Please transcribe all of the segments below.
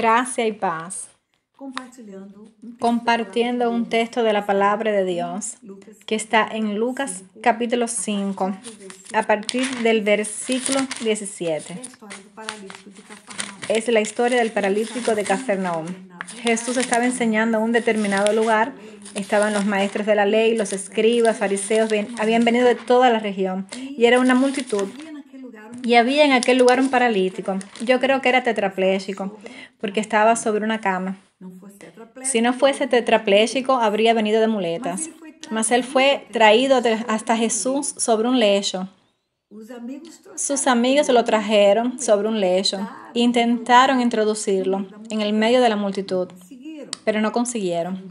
gracia y paz. Compartiendo un texto de la palabra de Dios que está en Lucas capítulo 5, a partir del versículo 17. Es la historia del paralítico de Cafarnaúm. Jesús estaba enseñando a un determinado lugar. Estaban los maestros de la ley, los escribas, fariseos, habían venido de toda la región y era una multitud y había en aquel lugar un paralítico. Yo creo que era tetrapléjico, porque estaba sobre una cama. Si no fuese tetrapléjico, habría venido de muletas. Mas él fue traído hasta Jesús sobre un lecho. Sus amigos lo trajeron sobre un lecho e intentaron introducirlo en el medio de la multitud, pero no consiguieron.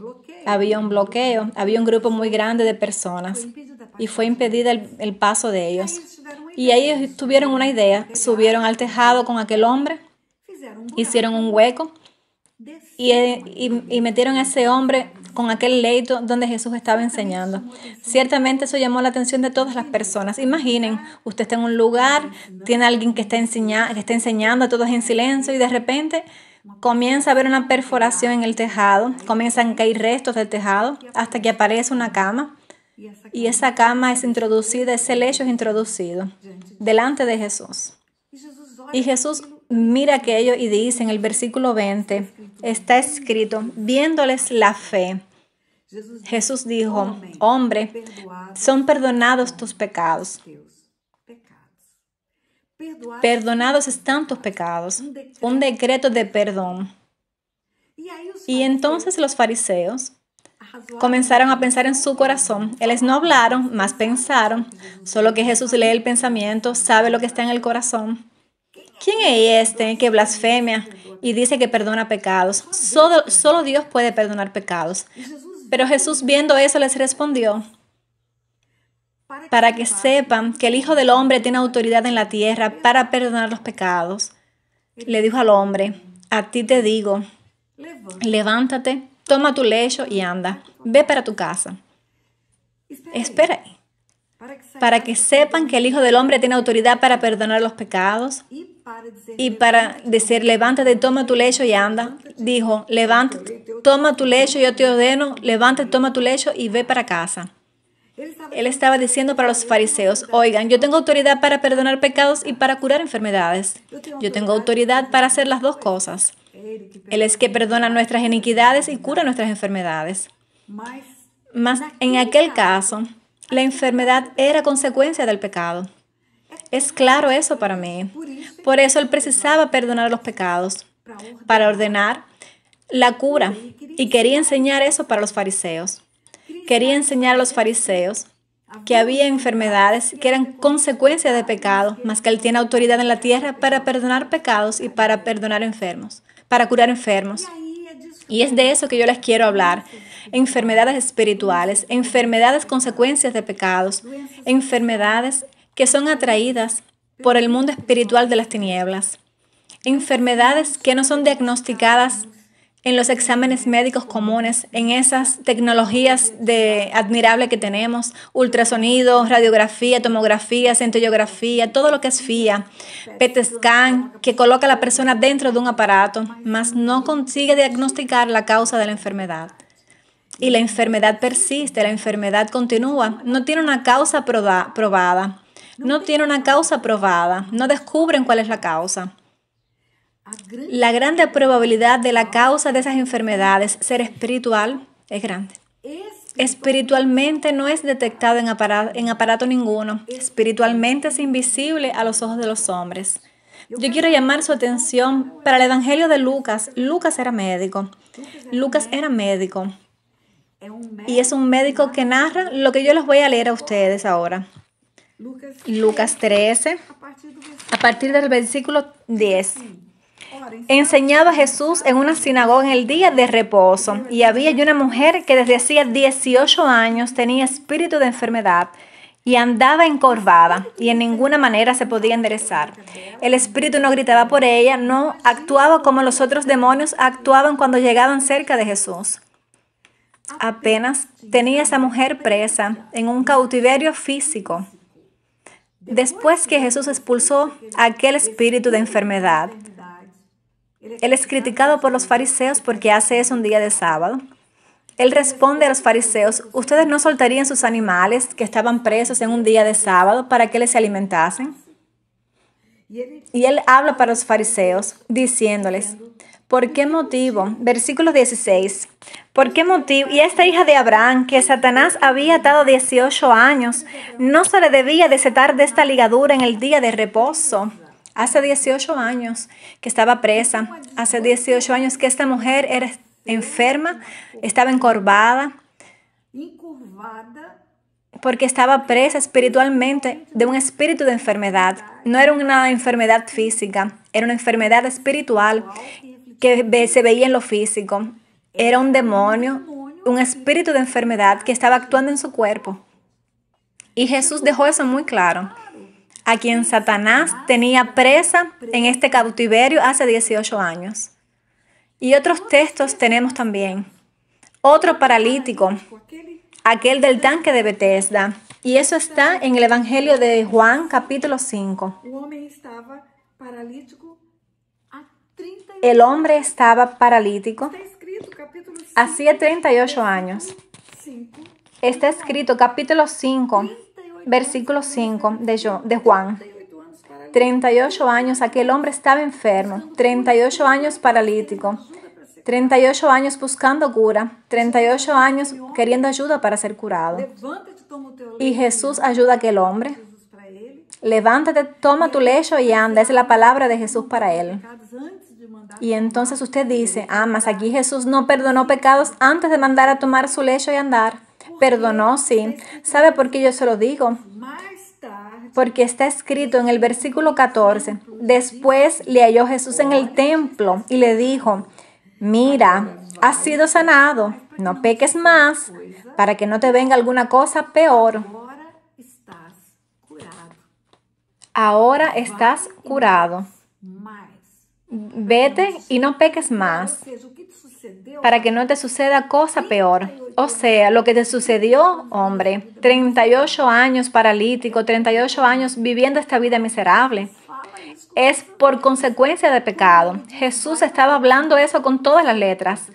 Había un bloqueo, había un grupo muy grande de personas y fue impedido el paso de ellos. Y ellos tuvieron una idea, subieron al tejado con aquel hombre, hicieron un hueco eh, y, metieron a ese hombre con aquel leito donde Jesús estaba enseñando. Ciertamente eso llamó la atención de todas las personas. Imaginen, usted está en un lugar, tiene alguien que está, enseñando que está enseñando, todos en silencio y de repente comienza a haber una perforación en el tejado, comienzan a caer restos del tejado hasta que aparece una cama. Y esa cama es introducida, ese lecho es introducido delante de Jesús. Y Jesús mira aquello y dice en el versículo 20, está escrito, viéndoles la fe. Jesús dijo, hombre, son perdonados tus pecados. Perdonados están tus pecados. Un decreto de perdón. Y entonces los fariseos comenzaron a pensar en su corazón. Ellos no hablaron, más pensaron. Solo que Jesús lee el pensamiento, sabe lo que está en el corazón. ¿Quién es este que blasfemia y dice que perdona pecados? Solo, solo Dios puede perdonar pecados. Pero Jesús viendo eso les respondió, para que sepan que el Hijo del Hombre tiene autoridad en la tierra para perdonar los pecados. Le dijo al hombre, a ti te digo, levántate Toma tu lecho y anda. Ve para tu casa. Espera Para que sepan que el Hijo del Hombre tiene autoridad para perdonar los pecados y para decir, levántate, toma tu lecho y anda. Dijo, levántate, toma tu lecho, yo te ordeno, levántate, toma tu lecho y ve para casa. Él estaba diciendo para los fariseos, oigan, yo tengo autoridad para perdonar pecados y para curar enfermedades. Yo tengo autoridad para hacer las dos cosas. Él es que perdona nuestras iniquidades y cura nuestras enfermedades. Mas en aquel caso, la enfermedad era consecuencia del pecado. Es claro eso para mí. Por eso él precisaba perdonar los pecados, para ordenar la cura. Y quería enseñar eso para los fariseos. Quería enseñar a los fariseos que había enfermedades que eran consecuencia de pecado, Más que él tiene autoridad en la tierra para perdonar pecados y para perdonar enfermos para curar enfermos. Y es de eso que yo les quiero hablar. Enfermedades espirituales, enfermedades consecuencias de pecados, enfermedades que son atraídas por el mundo espiritual de las tinieblas, enfermedades que no son diagnosticadas en los exámenes médicos comunes, en esas tecnologías de admirable que tenemos, ultrasonido, radiografía, tomografía, centriografía, todo lo que es FIA, PET scan, que coloca a la persona dentro de un aparato, mas no consigue diagnosticar la causa de la enfermedad. Y la enfermedad persiste, la enfermedad continúa, no tiene una causa probada, no tiene una causa probada, no descubren cuál es la causa. La grande probabilidad de la causa de esas enfermedades ser espiritual es grande. Espiritualmente no es detectado en aparato, en aparato ninguno. Espiritualmente es invisible a los ojos de los hombres. Yo quiero llamar su atención para el Evangelio de Lucas. Lucas era médico. Lucas era médico. Y es un médico que narra lo que yo les voy a leer a ustedes ahora. Lucas 13, a partir del versículo 10 enseñaba a Jesús en una sinagoga en el día de reposo y había una mujer que desde hacía 18 años tenía espíritu de enfermedad y andaba encorvada y en ninguna manera se podía enderezar. El espíritu no gritaba por ella, no actuaba como los otros demonios actuaban cuando llegaban cerca de Jesús. Apenas tenía esa mujer presa en un cautiverio físico. Después que Jesús expulsó aquel espíritu de enfermedad, él es criticado por los fariseos porque hace eso un día de sábado. Él responde a los fariseos, ¿ustedes no soltarían sus animales que estaban presos en un día de sábado para que les alimentasen? Y él habla para los fariseos, diciéndoles, ¿por qué motivo? Versículo 16, ¿por qué motivo? Y esta hija de Abraham, que Satanás había atado 18 años, no se le debía desatar de esta ligadura en el día de reposo. Hace 18 años que estaba presa, hace 18 años que esta mujer era enferma, estaba encorvada, porque estaba presa espiritualmente de un espíritu de enfermedad. No era una enfermedad física, era una enfermedad espiritual que se veía en lo físico. Era un demonio, un espíritu de enfermedad que estaba actuando en su cuerpo. Y Jesús dejó eso muy claro a quien Satanás tenía presa en este cautiverio hace 18 años. Y otros textos tenemos también. Otro paralítico, aquel del tanque de Bethesda. Y eso está en el Evangelio de Juan capítulo 5. El hombre estaba paralítico hacía 38 años. Está escrito capítulo 5 versículo 5 de, de Juan. 38 años aquel hombre estaba enfermo, 38 años paralítico, 38 años buscando cura, 38 años queriendo ayuda para ser curado. Y Jesús ayuda a aquel hombre. Levántate, toma tu lecho y anda. Esa es la palabra de Jesús para él. Y entonces usted dice, ah, mas aquí Jesús no perdonó pecados antes de mandar a tomar su lecho y andar. Perdonó, sí. ¿Sabe por qué yo se lo digo? Porque está escrito en el versículo 14. Después le halló Jesús en el templo y le dijo, mira, has sido sanado, no peques más para que no te venga alguna cosa peor. Ahora estás curado. Vete y no peques más para que no te suceda cosa peor. O sea, lo que te sucedió, hombre, 38 años paralítico, 38 años viviendo esta vida miserable, es por consecuencia de pecado. Jesús estaba hablando eso con todas las letras.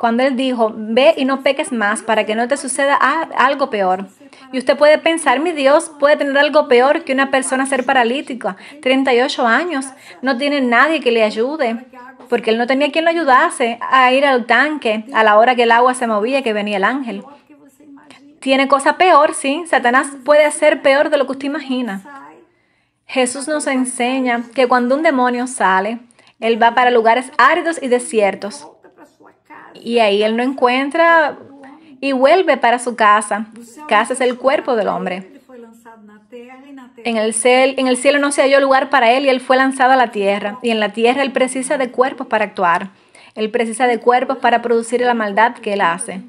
Cuando él dijo, ve y no peques más para que no te suceda algo peor. Y usted puede pensar, mi Dios puede tener algo peor que una persona ser paralítica. 38 años, no tiene nadie que le ayude porque él no tenía quien lo ayudase a ir al tanque a la hora que el agua se movía que venía el ángel. Tiene cosa peor, sí. Satanás puede hacer peor de lo que usted imagina. Jesús nos enseña que cuando un demonio sale, él va para lugares áridos y desiertos. Y ahí él no encuentra y vuelve para su casa. Casa es el cuerpo del hombre. En el, cel, en el cielo no se halló lugar para él y él fue lanzado a la tierra. Y en la tierra él precisa de cuerpos para actuar. Él precisa de cuerpos para producir la maldad que él hace.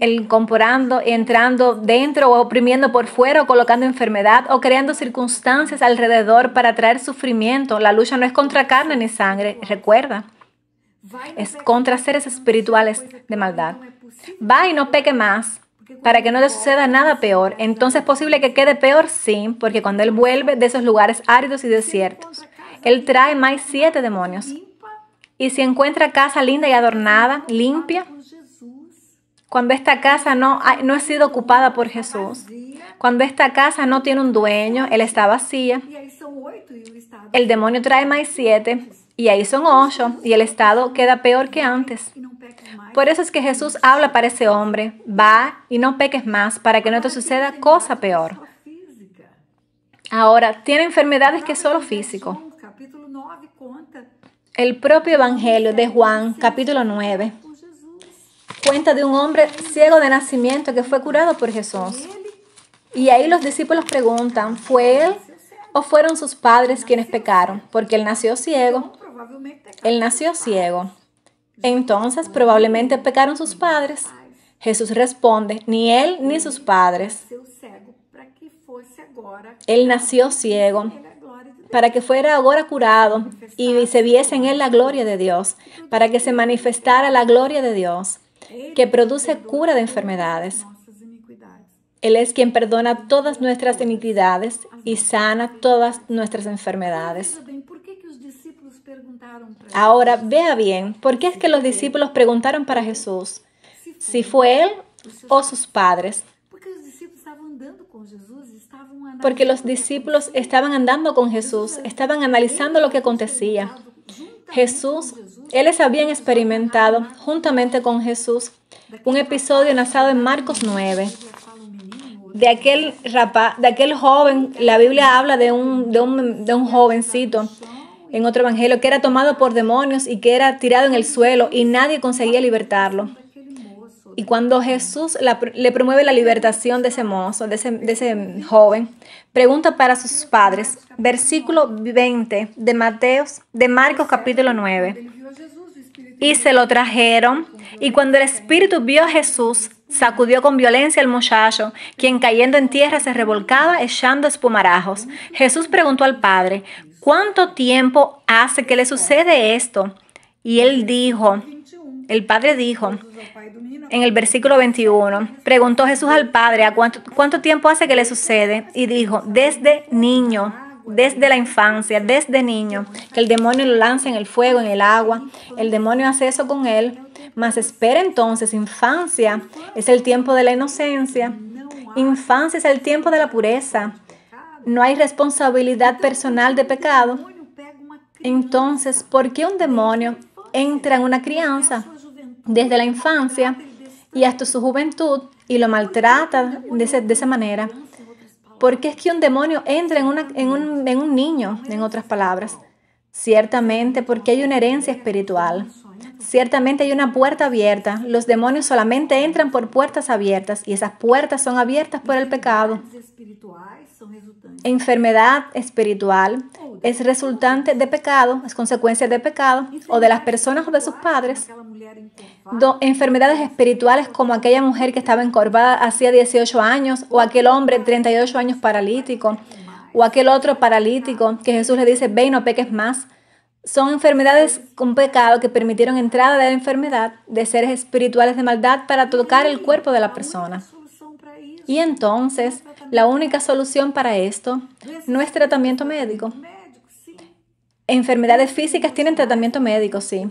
El incorporando entrando dentro o oprimiendo por fuera o colocando enfermedad o creando circunstancias alrededor para traer sufrimiento. La lucha no es contra carne ni sangre, recuerda. Es contra seres espirituales de maldad. Va y no peque más para que no le suceda nada peor. Entonces es posible que quede peor, sí, porque cuando Él vuelve de esos lugares áridos y desiertos, Él trae más siete demonios. Y si encuentra casa linda y adornada, limpia, cuando esta casa no, no ha sido ocupada por Jesús, cuando esta casa no tiene un dueño, Él está vacía, el demonio trae más siete y ahí son ocho y el estado queda peor que antes. Por eso es que Jesús habla para ese hombre, va y no peques más para que no te suceda cosa peor. Ahora, tiene enfermedades que son solo físico. El propio Evangelio de Juan, capítulo 9, cuenta de un hombre ciego de nacimiento que fue curado por Jesús. Y ahí los discípulos preguntan, ¿fue él o fueron sus padres quienes pecaron? Porque él nació ciego. Él nació ciego. Entonces probablemente pecaron sus padres. Jesús responde, ni él ni sus padres. Él nació ciego para que fuera ahora curado y se viese en él la gloria de Dios, para que se manifestara la gloria de Dios, que produce cura de enfermedades. Él es quien perdona todas nuestras iniquidades y sana todas nuestras enfermedades. Ahora vea bien, ¿por qué es que los discípulos preguntaron para Jesús si fue él pues o sus padres? Porque los discípulos estaban andando con Jesús, estaban analizando lo que acontecía. Jesús, ellos habían experimentado juntamente con Jesús un episodio lanzado en Marcos 9. De aquel, rapa, de aquel joven, la Biblia habla de un, de un, de un jovencito en otro evangelio, que era tomado por demonios y que era tirado en el suelo y nadie conseguía libertarlo. Y cuando Jesús le promueve la libertación de ese mozo, de ese, joven, pregunta para sus padres, versículo 20 de Mateos, de Marcos capítulo 9. Y se lo trajeron, y cuando el espíritu vio a Jesús, sacudió con violencia al muchacho, quien cayendo en tierra se revolcaba echando espumarajos. Jesús preguntó al padre, ¿cuánto tiempo hace que le sucede esto? Y él dijo, el padre dijo, en el versículo 21, preguntó Jesús al padre, cuánto, cuánto tiempo hace que le sucede? Y dijo, desde niño, desde la infancia, desde niño, que el demonio lo lanza en el fuego, en el agua, el demonio hace eso con él, mas espera entonces, infancia es el tiempo de la inocencia, infancia es el tiempo de la pureza no hay responsabilidad personal de pecado, entonces, ¿por qué un demonio entra en una crianza desde la infancia y hasta su juventud y lo maltrata de, esa manera? ¿Por qué es que un demonio entra en, un, en un niño, en otras palabras? Ciertamente porque hay una herencia espiritual. Ciertamente hay una puerta abierta. Los demonios solamente entran por puertas abiertas y esas puertas son abiertas por el pecado enfermedad espiritual es resultante de pecado, es consecuencia de pecado o de las personas o de sus padres. enfermedades espirituales como aquella mujer que estaba encorvada hacía 18 años o aquel hombre 38 años paralítico o aquel otro paralítico que Jesús le dice, ve y no peques más. Son enfermedades con pecado que permitieron entrada de la enfermedad de seres espirituales de maldad para tocar el cuerpo de la persona. Y entonces, la única solución para esto no es tratamiento médico. Enfermedades físicas tienen tratamiento médico, sí.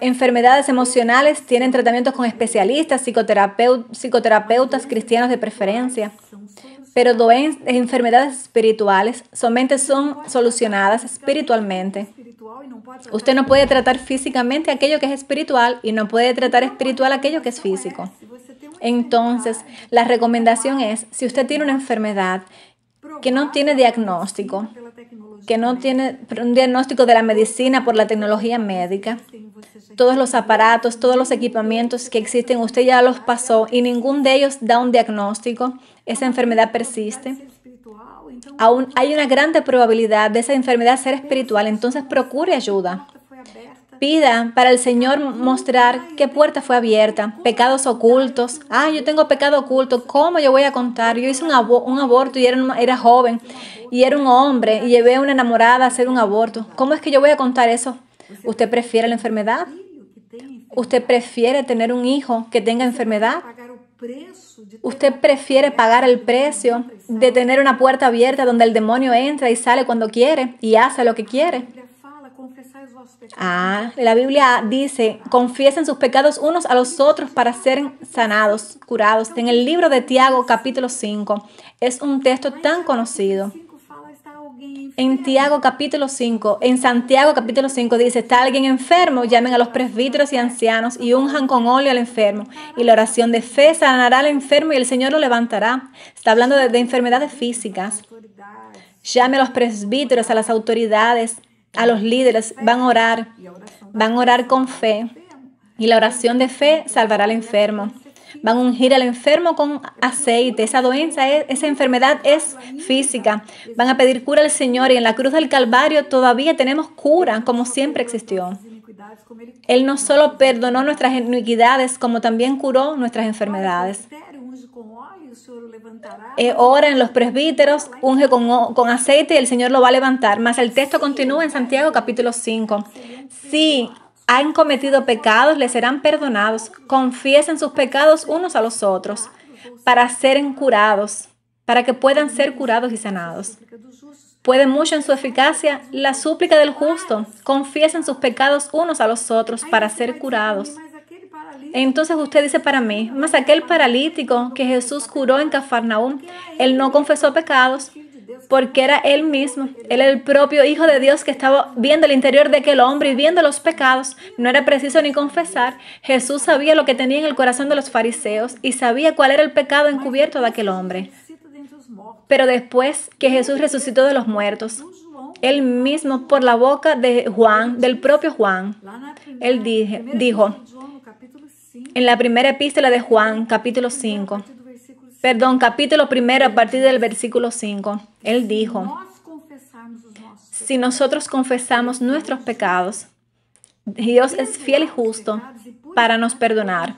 enfermedades emocionales tienen tratamientos con especialistas, psicoterapeutas cristianos de preferencia. Pero enfermedades espirituales solamente son solucionadas espiritualmente. Usted no puede tratar físicamente aquello que es espiritual y no puede tratar espiritual aquello que es físico. Entonces, la recomendación es, si usted tiene una enfermedad que no tiene diagnóstico, que no tiene un diagnóstico de la medicina por la tecnología médica, todos los aparatos, todos los equipamientos que existen, usted ya los pasó y ningún de ellos da un diagnóstico, esa enfermedad persiste. Aún hay una gran probabilidad de esa enfermedad ser espiritual, entonces procure ayuda. Pida para el Señor mostrar qué puerta fue abierta, pecados ocultos. Ah, yo tengo pecado oculto, ¿cómo yo voy a contar? Yo hice un, un aborto y era, era joven, y era un hombre, y llevé a una enamorada a hacer un aborto. ¿Cómo es que yo voy a contar eso? ¿Usted prefiere la enfermedad? ¿Usted prefiere tener un hijo que tenga enfermedad? ¿Usted prefiere pagar el precio de tener una puerta abierta donde el demonio entra y sale cuando quiere y hace lo que quiere? Ah, la Biblia dice, confiesen sus pecados unos a los otros para ser sanados, curados. En el libro de Tiago capítulo 5 es un texto tan conocido. En Tiago capítulo 5, en Santiago capítulo 5 dice, está alguien enfermo, llamen a los presbíteros y ancianos y unjan con óleo al enfermo. Y la oración de fe sanará al enfermo y el Señor lo levantará. Está hablando de, enfermedades físicas. Llame a los presbíteros, a las autoridades a los líderes, van a orar, van a orar con fe. Y la oración de fe salvará al enfermo. Van a ungir al enfermo con aceite. Esa esa enfermedad es física. Van a pedir cura al Señor y en la cruz del Calvario todavía tenemos cura como siempre existió. Él no solo perdonó nuestras iniquidades, como también curó nuestras enfermedades. Eh, ora en los presbíteros, unge con, aceite y el Señor lo va a levantar. Mas el texto continúa en Santiago capítulo 5. Si han cometido pecados, les serán perdonados. Confiesen sus pecados unos a los otros para ser curados, para que puedan ser curados y sanados. Puede mucho en su eficacia la súplica del justo. Confiesen sus pecados unos a los otros para ser curados. Entonces usted dice para mí, mas aquel paralítico que Jesús curó en Cafarnaúm, él no confesó pecados porque era él mismo, él el propio Hijo de Dios que estaba viendo el interior de aquel hombre y viendo los pecados. No era preciso ni confesar. Jesús sabía lo que tenía en el corazón de los fariseos y sabía cuál era el pecado encubierto de aquel hombre pero después que Jesús resucitó de los muertos, él mismo por la boca de Juan, del propio Juan, él dijo en la primera epístola de Juan, capítulo 5, perdón, capítulo primero a partir del versículo 5, él dijo, si nosotros confesamos nuestros pecados, Dios es fiel y justo para nos perdonar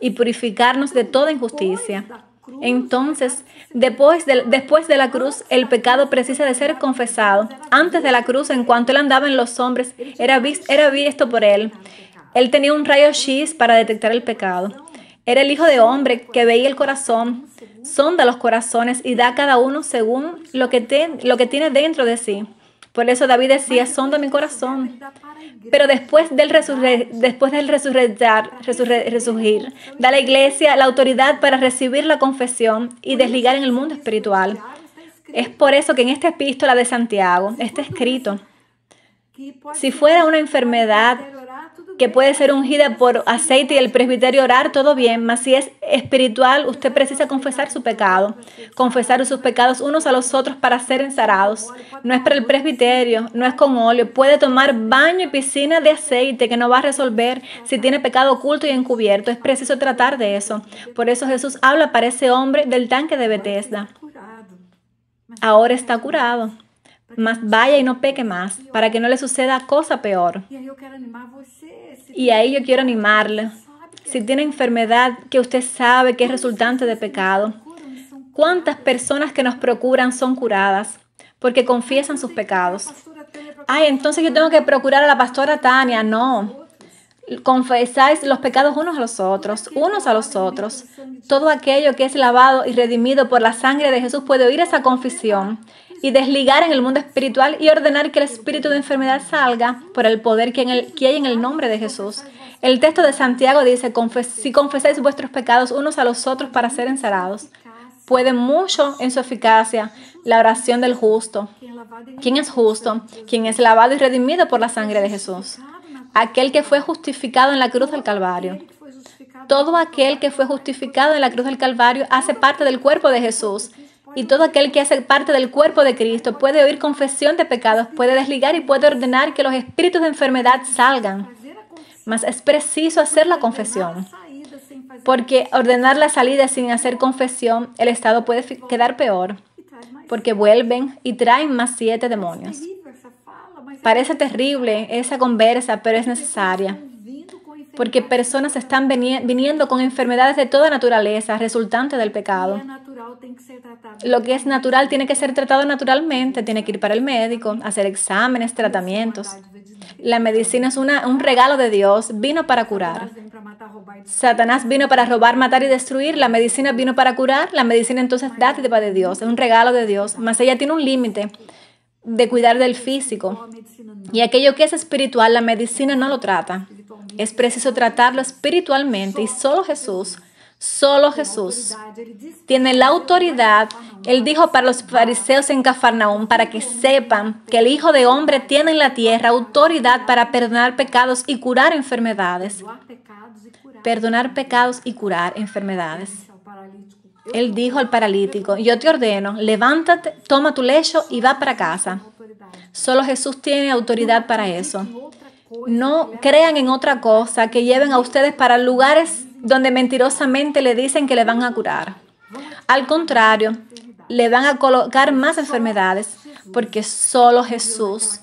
y purificarnos de toda injusticia. Entonces, después de, después de la cruz, el pecado precisa de ser confesado. Antes de la cruz, en cuanto él andaba en los hombres, era, visto, era visto por él. Él tenía un rayo X para detectar el pecado. Era el Hijo de Hombre que veía el corazón, sonda los corazones y da a cada uno según lo que tiene dentro de sí. Por eso David decía, de mi corazón. Pero después del, resurre, después del resurgir, da la iglesia la autoridad para recibir la confesión y desligar en el mundo espiritual. Es por eso que en esta epístola de Santiago está escrito, si fuera una enfermedad que puede ser ungida por aceite y el presbiterio orar, todo bien, mas si es espiritual, usted precisa confesar su pecado, confesar sus pecados unos a los otros para ser ensarados. No es para el presbiterio, no es con óleo, puede tomar baño y piscina de aceite que no va a resolver si tiene pecado oculto y encubierto, es preciso tratar de eso. Por eso Jesús habla para ese hombre del tanque de Bethesda. Ahora está curado mas vaya y no peque más, para que no le suceda cosa peor. Y ahí yo quiero animarle. Si tiene enfermedad que usted sabe que es resultante de pecado, ¿cuántas personas que nos procuran son curadas porque confiesan sus pecados? Ay, entonces yo tengo que procurar a la pastora Tania. No. Confesáis los pecados unos a los otros, unos a los otros. Todo aquello que es lavado y redimido por la sangre de Jesús puede oír esa confesión y desligar en el mundo espiritual y ordenar que el espíritu de enfermedad salga por el poder que, en el, que hay en el nombre de Jesús. El texto de Santiago dice, si confesáis vuestros pecados unos a los otros para ser encerrados puede mucho en su eficacia la oración del justo. ¿Quién es justo? quién es lavado y redimido por la sangre de Jesús. Aquel que fue justificado en la cruz del Calvario. Todo aquel que fue justificado en la cruz del Calvario hace parte del cuerpo de Jesús y todo aquel que hace parte del cuerpo de Cristo puede oír confesión de pecados, puede desligar y puede ordenar que los espíritus de enfermedad salgan. Mas es preciso hacer la confesión, porque ordenar la salida sin hacer confesión, el estado puede quedar peor, porque vuelven y traen más siete demonios. Parece terrible esa conversa, pero es necesaria porque personas están viniendo con enfermedades de toda naturaleza resultantes del pecado. Lo que es natural tiene que ser tratado naturalmente, tiene que ir para el médico, hacer exámenes, tratamientos. La medicina es una, un regalo de Dios, vino para curar. Satanás vino para robar, matar y destruir, la medicina vino para curar, la medicina entonces dádiva de Dios, es un regalo de Dios, mas ella tiene un límite de cuidar del físico. Y aquello que es espiritual, la medicina no lo trata. Es preciso tratarlo espiritualmente y solo Jesús, solo Jesús tiene la autoridad. Él dijo para los fariseos en Cafarnaum para que sepan que el Hijo de Hombre tiene en la tierra autoridad para perdonar pecados y curar enfermedades. Perdonar pecados y curar enfermedades. Él dijo al paralítico, yo te ordeno, levántate, toma tu lecho y va para casa. Solo Jesús tiene autoridad para eso no crean en otra cosa que lleven a ustedes para lugares donde mentirosamente le dicen que le van a curar. Al contrario, le van a colocar más enfermedades porque solo Jesús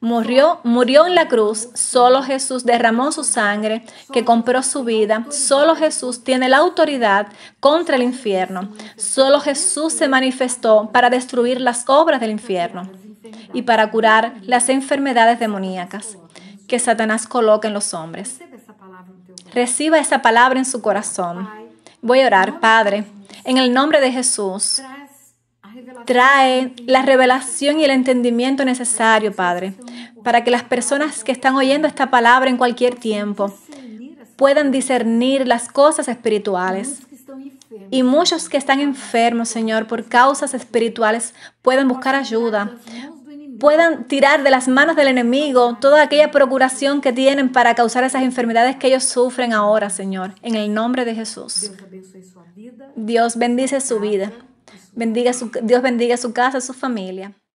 murió, murió en la cruz, solo Jesús derramó su sangre que compró su vida, solo Jesús tiene la autoridad contra el infierno, solo Jesús se manifestó para destruir las obras del infierno y para curar las enfermedades demoníacas que Satanás coloca en los hombres. Reciba esa palabra en su corazón. Voy a orar, Padre, en el nombre de Jesús. Trae la revelación y el entendimiento necesario, Padre, para que las personas que están oyendo esta palabra en cualquier tiempo puedan discernir las cosas espirituales. Y muchos que están enfermos, Señor, por causas espirituales, puedan buscar ayuda, puedan tirar de las manos del enemigo toda aquella procuración que tienen para causar esas enfermedades que ellos sufren ahora, Señor, en el nombre de Jesús. Dios bendice su vida. Bendiga su, Dios bendiga su casa, su familia.